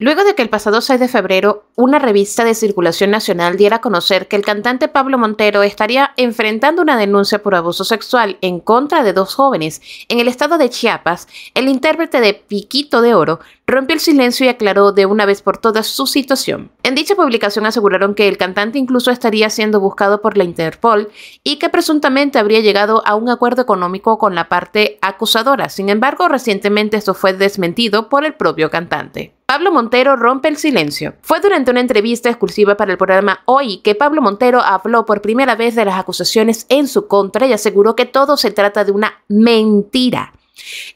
Luego de que el pasado 6 de febrero una revista de circulación nacional diera a conocer que el cantante Pablo Montero estaría enfrentando una denuncia por abuso sexual en contra de dos jóvenes en el estado de Chiapas, el intérprete de Piquito de Oro rompió el silencio y aclaró de una vez por todas su situación. En dicha publicación aseguraron que el cantante incluso estaría siendo buscado por la Interpol y que presuntamente habría llegado a un acuerdo económico con la parte acusadora. Sin embargo, recientemente esto fue desmentido por el propio cantante. Pablo Montero rompe el silencio. Fue durante una entrevista exclusiva para el programa Hoy que Pablo Montero habló por primera vez de las acusaciones en su contra y aseguró que todo se trata de una mentira.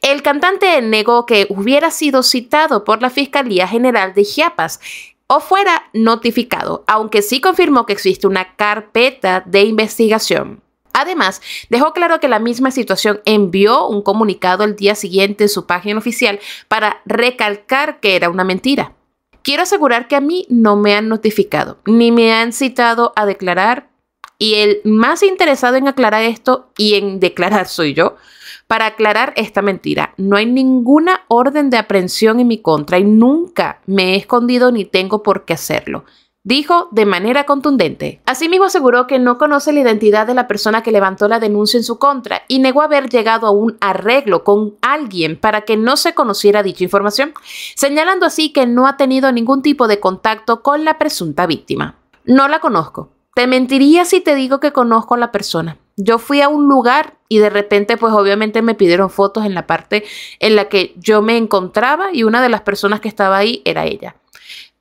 El cantante negó que hubiera sido citado por la Fiscalía General de Chiapas o fuera notificado, aunque sí confirmó que existe una carpeta de investigación. Además, dejó claro que la misma situación envió un comunicado el día siguiente en su página oficial para recalcar que era una mentira. Quiero asegurar que a mí no me han notificado, ni me han citado a declarar, y el más interesado en aclarar esto y en declarar soy yo, para aclarar esta mentira. No hay ninguna orden de aprehensión en mi contra y nunca me he escondido ni tengo por qué hacerlo dijo de manera contundente. Asimismo aseguró que no conoce la identidad de la persona que levantó la denuncia en su contra y negó haber llegado a un arreglo con alguien para que no se conociera dicha información, señalando así que no ha tenido ningún tipo de contacto con la presunta víctima. No la conozco. Te mentiría si te digo que conozco a la persona. Yo fui a un lugar y de repente pues obviamente me pidieron fotos en la parte en la que yo me encontraba y una de las personas que estaba ahí era ella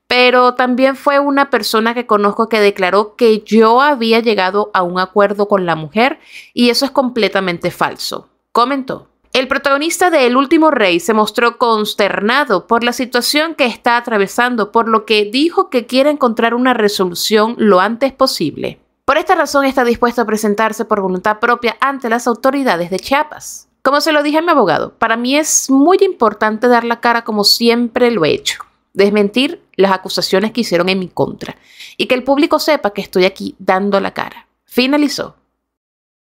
pero también fue una persona que conozco que declaró que yo había llegado a un acuerdo con la mujer y eso es completamente falso. Comentó. El protagonista de El último rey se mostró consternado por la situación que está atravesando, por lo que dijo que quiere encontrar una resolución lo antes posible. Por esta razón está dispuesto a presentarse por voluntad propia ante las autoridades de Chiapas. Como se lo dije a mi abogado, para mí es muy importante dar la cara como siempre lo he hecho desmentir las acusaciones que hicieron en mi contra y que el público sepa que estoy aquí dando la cara. Finalizó.